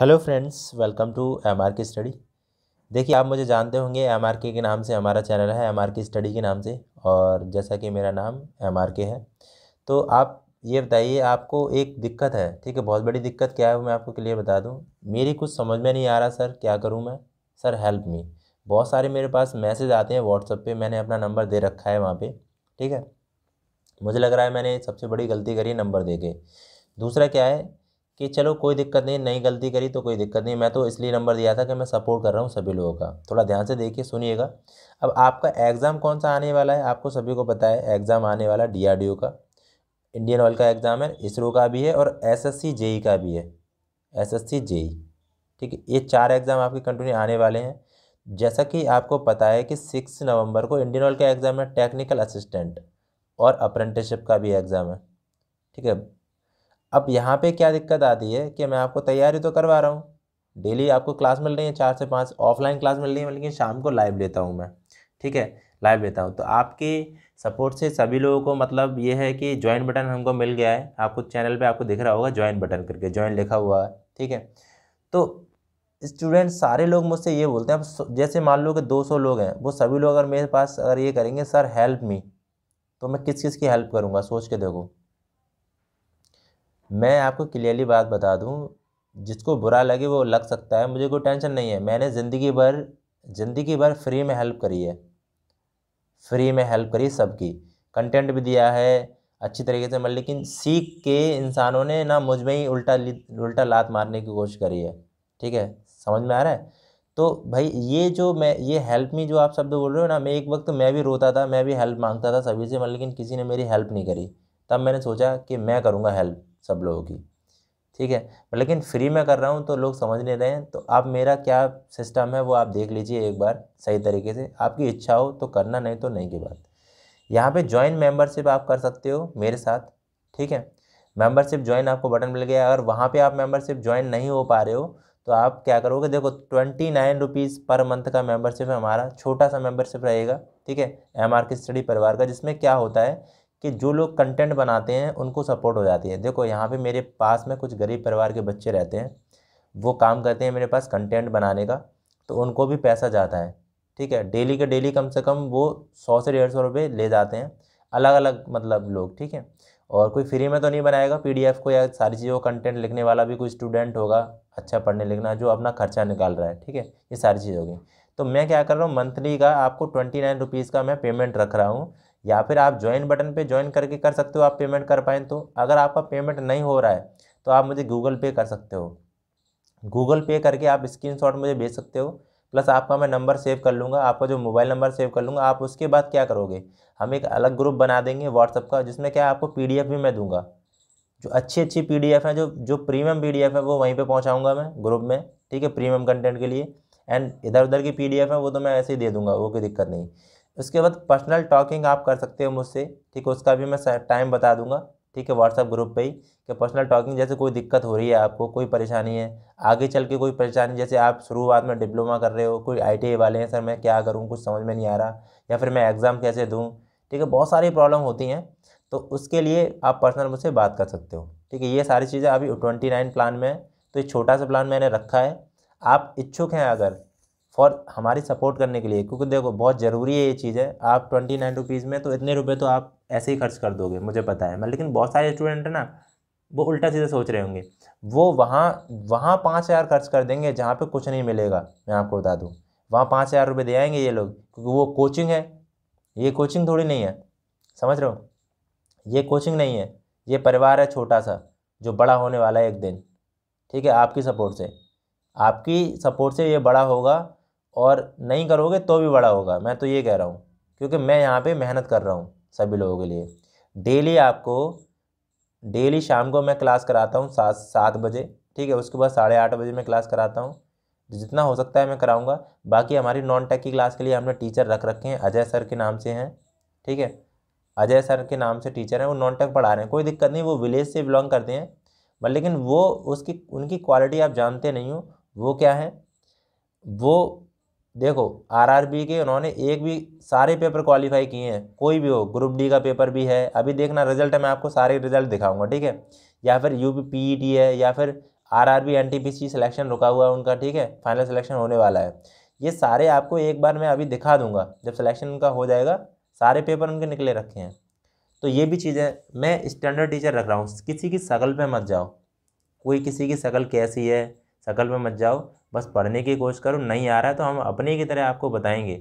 Hello friends welcome to M R की study देखिए आप मुझे जानते होंगे एम आर के नाम से हमारा चैनल है एम आर की स्टडी के नाम से और जैसा कि मेरा नाम एम आर के है तो आप ये बताइए आपको एक दिक्कत है ठीक है बहुत बड़ी दिक्कत क्या है वो मैं आपको क्लियर बता दूँ मेरी कुछ समझ में नहीं आ रहा सर क्या करूँ मैं सर हेल्प मी बहुत सारे मेरे पास मैसेज आते हैं व्हाट्सअप पर मैंने अपना नंबर दे रखा है वहाँ पर ठीक है मुझे लग रहा है मैंने सबसे बड़ी गलती करी नंबर दे के दूसरा क्या है कि चलो कोई दिक्कत नहीं नई गलती करी तो कोई दिक्कत नहीं मैं तो इसलिए नंबर दिया था कि मैं सपोर्ट कर रहा हूँ सभी लोगों का थोड़ा ध्यान से देखिए सुनिएगा अब आपका एग्ज़ाम कौन सा आने वाला है आपको सभी को पता है एग्ज़ाम आने वाला डी का इंडियन ऑयल का एग्ज़ाम है इसरो का भी है और एस एस जेई का भी है एस एस e। ठीक है ये चार एग्ज़ाम आपके कंटिन्यू आने वाले हैं जैसा कि आपको पता है कि सिक्स नवंबर को इंडियन ऑयल का एग्ज़ाम है टेक्निकल असिस्टेंट और अप्रेंटिसशिप का भी एग्ज़ाम है ठीक है अब यहाँ पे क्या दिक्कत आती है कि मैं आपको तैयारी तो करवा रहा हूँ डेली आपको क्लास मिल रही है चार से पाँच ऑफलाइन क्लास मिल रही है लेकिन शाम को लाइव लेता हूँ मैं ठीक है लाइव लेता हूँ तो आपके सपोर्ट से सभी लोगों को मतलब ये है कि ज्वाइन बटन हमको मिल गया है आपको चैनल पे आपको दिख रहा होगा ज्वाइन बटन करके ज्वाइन लिखा हुआ है ठीक है तो स्टूडेंट सारे लोग मुझसे ये बोलते हैं जैसे मान लो कि 200 लोग हैं वो सभी लोग अगर मेरे पास अगर ये करेंगे सर हेल्प मी तो मैं किस किस की हेल्प करूँगा सोच के देखो मैं आपको क्लियरली बात बता दूँ जिसको बुरा लगे वो लग सकता है मुझे कोई टेंशन नहीं है मैंने ज़िंदगी भर ज़िंदगी भर फ्री में हेल्प करी है फ्री में हेल्प करी सबकी कंटेंट भी दिया है अच्छी तरीके से मतलब लेकिन सीख के इंसानों ने ना मुझ में ही उल्टा उल्टा लात मारने की कोशिश करी है ठीक है समझ में आ रहा है तो भाई ये जो मैं ये हेल्प मी जो आप शब्द बोल रहे हो ना मैं एक वक्त मैं भी रोता था मैं भी हेल्प मांगता था सभी से मतलब लेकिन किसी ने मेरी हेल्प नहीं करी तब मैंने सोचा कि मैं करूँगा हेल्प सब लोगों की ठीक है लेकिन फ्री में कर रहा हूँ तो लोग समझ नहीं रहे हैं तो आप मेरा क्या सिस्टम है वो आप देख लीजिए एक बार सही तरीके से आपकी इच्छा हो तो करना नहीं तो नहीं की बात यहाँ पे ज्वाइन मेंबरशिप आप कर सकते हो मेरे साथ ठीक है मेंबरशिप ज्वाइन आपको बटन मिल गया अगर वहाँ पे आप मेंबरशिप ज्वाइन नहीं हो पा रहे हो तो आप क्या करोगे देखो twenty nine rupees per month का मेंबरशिप है हमारा छोटा सा मेंबरशिप रहेगा ठीक है एम आर के स्टडी परिवार का जिसमें क्या होता है कि जो लोग कंटेंट बनाते हैं उनको सपोर्ट हो जाती है देखो यहाँ पे मेरे पास में कुछ गरीब परिवार के बच्चे रहते हैं वो काम करते हैं मेरे पास कंटेंट बनाने का तो उनको भी पैसा जाता है ठीक है डेली के डेली कम से कम वो सौ से डेढ़ सौ रुपये ले जाते हैं अलग अलग मतलब लोग ठीक है और कोई फ्री में तो नहीं बनाएगा पी को या सारी चीज़ों का कंटेंट लिखने वाला भी कोई स्टूडेंट होगा अच्छा पढ़ने लिखना जो अपना खर्चा निकाल रहा है ठीक है ये सारी चीज़ होगी तो मैं क्या कर रहा हूँ मंथली का आपको ट्वेंटी नाइन रुपीज़ का मैं पेमेंट रख रहा हूँ या फिर आप ज्वाइन बटन पे ज्वाइन करके कर सकते हो आप पेमेंट कर पाएँ तो अगर आपका पेमेंट नहीं हो रहा है तो आप मुझे गूगल पे कर सकते हो गूगल पे करके आप स्क्रीन मुझे भेज सकते हो प्लस आपका मैं नंबर सेव कर लूँगा आपका जो मोबाइल नंबर सेव कर लूँगा आप उसके बाद क्या करोगे हम एक अलग ग्रुप बना देंगे व्हाट्सअप का जिसमें क्या आपको पी भी मैं दूँगा जो अच्छी अच्छी पी है जो जो प्रीमियम पी है वो वहीं पर पहुँचाऊँगा मैं ग्रुप में ठीक है प्रीमियम कंटेंट के लिए एंड इधर उधर की पी है वो तो मैं ऐसे ही दे दूँगा वो कोई दिक्कत नहीं उसके बाद पर्सनल टॉकिंग आप कर सकते हो मुझसे ठीक है उसका भी मैं टाइम बता दूंगा ठीक है व्हाट्सअप ग्रुप पे ही कि पर्सनल टॉकिंग जैसे कोई दिक्कत हो रही है आपको कोई परेशानी है आगे चल के कोई परेशानी जैसे आप शुरुआत में डिप्लोमा कर रहे हो कोई आई वाले हैं सर मैं क्या करूँ कुछ समझ में नहीं आ रहा या फिर मैं एग्ज़ाम कैसे दूँ ठीक है बहुत सारी प्रॉब्लम होती हैं तो उसके लिए आप पर्सनल मुझसे बात कर सकते हो ठीक है ये सारी चीज़ें अभी ट्वेंटी नाइन प्लान में है तो ये छोटा सा प्लान मैंने रखा है आप इच्छुक हैं अगर फॉर हमारी सपोर्ट करने के लिए क्योंकि देखो बहुत ज़रूरी है ये चीज़ है आप ट्वेंटी नाइन रुपीज़ में तो इतने रुपए तो आप ऐसे ही खर्च कर दोगे मुझे पता है मैं लेकिन बहुत सारे स्टूडेंट हैं ना वो उल्टा सीधा सोच रहे होंगे वो वहाँ वहाँ पाँच हज़ार खर्च कर देंगे जहाँ पे कुछ नहीं मिलेगा मैं आपको बता दूँ वहाँ पाँच हज़ार रुपये दे आएंगे ये लोग क्योंकि वो कोचिंग है ये कोचिंग थोड़ी नहीं है समझ रहे हो ये कोचिंग नहीं है ये परिवार है छोटा सा जो बड़ा होने वाला है एक दिन ठीक है आपकी सपोर्ट से आपकी सपोर्ट से ये बड़ा होगा और नहीं करोगे तो भी बड़ा होगा मैं तो ये कह रहा हूँ क्योंकि मैं यहाँ पे मेहनत कर रहा हूँ सभी लोगों के लिए डेली आपको डेली शाम को मैं क्लास कराता हूँ सात सात बजे ठीक है उसके बाद साढ़े आठ बजे मैं क्लास कराता हूँ जितना हो सकता है मैं कराऊँगा बाकी हमारी नॉन टेक की क्लास के लिए हमने टीचर रख रखे हैं अजय सर के नाम से हैं ठीक है अजय सर के नाम से टीचर हैं वो नॉन टेक पढ़ा रहे हैं कोई दिक्कत नहीं वो विलेज से बिलोंग करते हैं बट लेकिन वो उसकी उनकी क्वालिटी आप जानते नहीं हो वो क्या है वो देखो आरआरबी के उन्होंने एक भी सारे पेपर क्वालिफाई किए हैं कोई भी हो ग्रुप डी का पेपर भी है अभी देखना रिजल्ट है मैं आपको सारे रिजल्ट दिखाऊंगा ठीक है या फिर यू पी e है या फिर R R B N T P C selection रुका हुआ है उनका ठीक है फाइनल सिलेक्शन होने वाला है ये सारे आपको एक बार मैं अभी दिखा दूंगा जब सिलेक्शन उनका हो जाएगा सारे पेपर उनके निकले रखे हैं तो ये भी चीज़ें मैं स्टैंडर्ड टीचर रख रहा हूँ किसी की शकल पे मत जाओ कोई किसी की शकल कैसी है शकल पे मत जाओ बस पढ़ने की कोशिश करो नहीं आ रहा है तो हम अपने की तरह आपको बताएंगे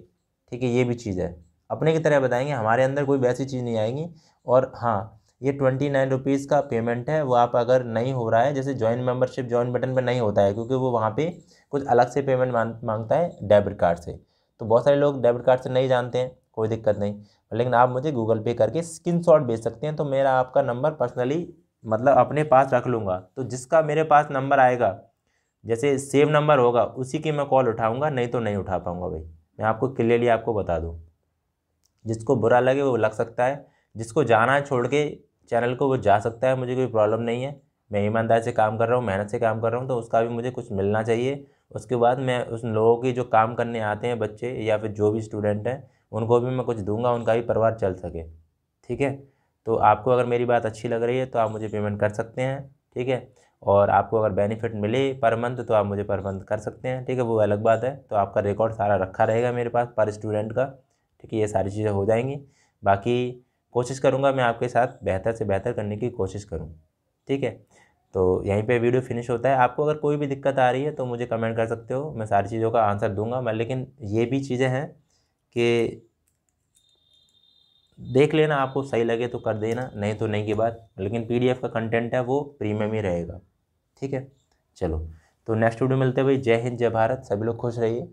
ठीक है ये भी चीज़ है अपने की तरह बताएंगे हमारे अंदर कोई वैसी चीज़ नहीं आएगी और हाँ ये ट्वेंटी नाइन रुपीज़ का पेमेंट है वो आप अगर नहीं हो रहा है जैसे ज्वाइन मेंबरशिप ज्वाइन बटन पर नहीं होता है क्योंकि वो वहाँ पर कुछ अलग से पेमेंट मांगता है डेबिट कार्ड से तो बहुत सारे लोग डेबिट कार्ड से नहीं जानते हैं कोई दिक्कत नहीं लेकिन आप मुझे गूगल पे करके स्क्रीन शॉट भेज सकते हैं तो मेरा आपका नंबर पर्सनली मतलब अपने पास रख लूँगा तो जिसका मेरे पास नंबर आएगा जैसे सेव नंबर होगा उसी की मैं कॉल उठाऊँगा नहीं तो नहीं उठा पाऊँगा भाई मैं आपको क्लियरली आपको बता दूँ जिसको बुरा लगे वो लग सकता है जिसको जाना है छोड़ के चैनल को वो जा सकता है मुझे कोई प्रॉब्लम नहीं है मैं ईमानदारी से काम कर रहा हूँ मेहनत से काम कर रहा हूँ तो उसका भी मुझे कुछ मिलना चाहिए उसके बाद मैं उस लोगों के जो काम करने आते हैं बच्चे या फिर जो भी स्टूडेंट हैं उनको भी मैं कुछ दूंगा उनका भी परिवार चल सके ठीक है तो आपको अगर मेरी बात अच्छी लग रही है तो आप मुझे पेमेंट कर सकते हैं ठीक है और आपको अगर बेनिफिट मिले पर मंथ तो आप मुझे पर मंथ कर सकते हैं ठीक है वो अलग बात है तो आपका रिकॉर्ड सारा रखा रहेगा मेरे पास पर स्टूडेंट का ठीक है ये सारी चीज़ें हो जाएंगी बाकी कोशिश करूँगा मैं आपके साथ बेहतर से बेहतर करने की कोशिश करूँ ठीक है तो यहीं पे वीडियो फिनिश होता है आपको अगर कोई भी दिक्कत आ रही है तो मुझे कमेंट कर सकते हो मैं सारी चीज़ों का आंसर दूंगा मैं लेकिन ये भी चीज़ें हैं कि देख लेना आपको सही लगे तो कर देना नहीं तो नहीं की बात लेकिन पीडीएफ का कंटेंट है वो प्रीमियम ही रहेगा ठीक है चलो तो नेक्स्ट वीडियो मिलते हैं भाई जय हिंद जय भारत सभी लोग खुश रहिए